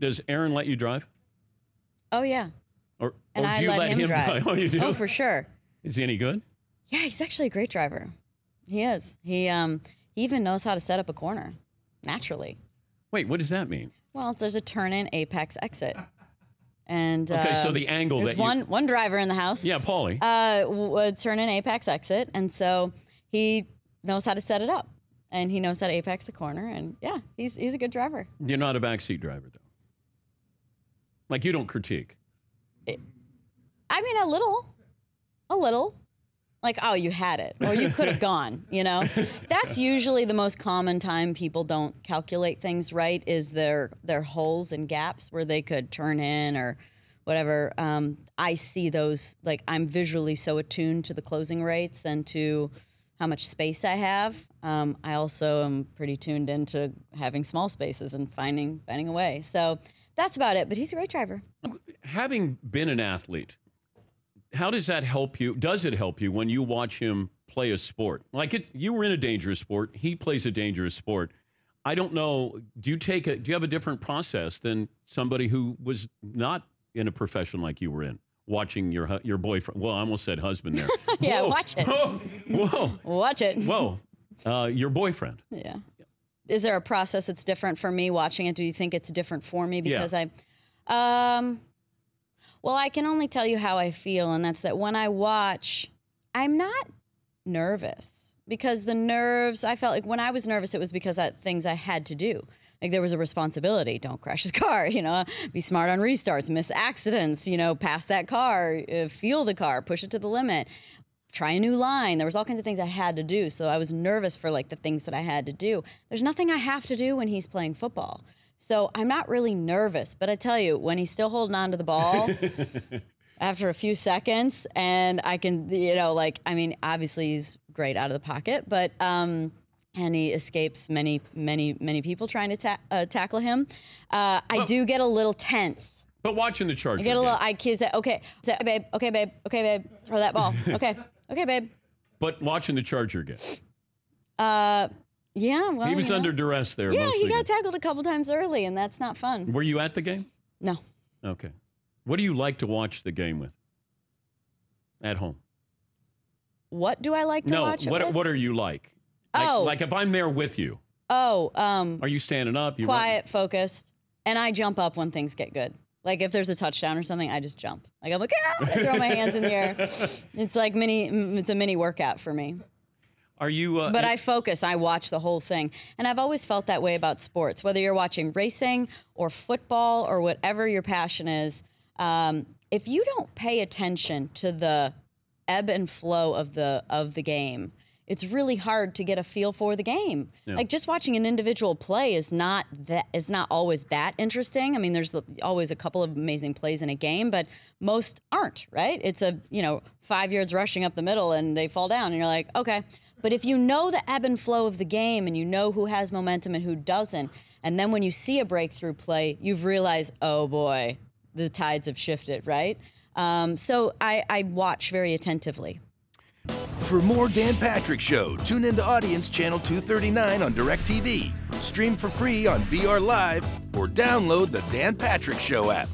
Does Aaron let you drive? Oh yeah. Or, and or I do you let, let him, him drive. drive? Oh, you do. Oh, for sure. Is he any good? Yeah, he's actually a great driver. He is. He um he even knows how to set up a corner naturally. Wait, what does that mean? Well, there's a turn in apex exit. And okay, so um, the angle there's that you... one one driver in the house. Yeah, Paulie. Uh, would turn in apex exit, and so he knows how to set it up, and he knows how to apex the corner, and yeah, he's he's a good driver. You're not a backseat driver though. Like you don't critique. It, I mean, a little, a little. Like, oh, you had it, or you could have gone. You know, that's usually the most common time people don't calculate things right. Is their their holes and gaps where they could turn in or whatever. Um, I see those. Like, I'm visually so attuned to the closing rates and to how much space I have. Um, I also am pretty tuned into having small spaces and finding finding a way. So that's about it. But he's a great driver. Having been an athlete, how does that help you? Does it help you when you watch him play a sport? Like it, you were in a dangerous sport. He plays a dangerous sport. I don't know. Do you take a? Do you have a different process than somebody who was not in a profession like you were in? Watching your your boyfriend. Well, I almost said husband there. yeah, whoa, watch it. Whoa, whoa. watch it. Whoa, uh, your boyfriend. Yeah is there a process that's different for me watching it? Do you think it's different for me because yeah. I, um, well, I can only tell you how I feel, and that's that when I watch, I'm not nervous because the nerves. I felt like when I was nervous, it was because of things I had to do. Like there was a responsibility. Don't crash his car. You know, be smart on restarts, miss accidents. You know, pass that car, uh, feel the car, push it to the limit try a new line. There was all kinds of things I had to do. So I was nervous for like the things that I had to do. There's nothing I have to do when he's playing football. So I'm not really nervous, but I tell you, when he's still holding on to the ball after a few seconds and I can, you know, like, I mean, obviously he's great out of the pocket, but, um, and he escapes many, many, many people trying to ta uh, tackle him. Uh, I oh. do get a little tense. But watching the Chargers, I get a little. I kids say, okay, say, babe, okay, babe, okay, babe, throw that ball. Okay, Okay, babe. But watching the Charger game. Uh, yeah. Well, he was under duress there. Yeah, he got game. tackled a couple times early, and that's not fun. Were you at the game? No. Okay. What do you like to watch the game with? At home. What do I like to no, watch? No. What What are you like? Oh. Like, like, if I'm there with you. Oh. Um. Are you standing up? You quiet, focused, and I jump up when things get good. Like if there's a touchdown or something, I just jump. Like I'm like, ah! I throw my hands in the air. It's like mini. It's a mini workout for me. Are you? Uh, but I focus. I watch the whole thing, and I've always felt that way about sports. Whether you're watching racing or football or whatever your passion is, um, if you don't pay attention to the ebb and flow of the of the game, it's really hard to get a feel for the game. Yeah. Like just watching an individual play is not that is not always that interesting. I mean, there's always a couple of amazing plays in a game, but most aren't, right? It's a, you know, 5 yards rushing up the middle and they fall down and you're like, "Okay." But if you know the ebb and flow of the game and you know who has momentum and who doesn't, and then when you see a breakthrough play, you've realized, "Oh boy, the tides have shifted," right? Um, so I, I watch very attentively. For more Dan Patrick Show, tune into Audience Channel 239 on DirecTV, stream for free on BR Live, or download the Dan Patrick Show app.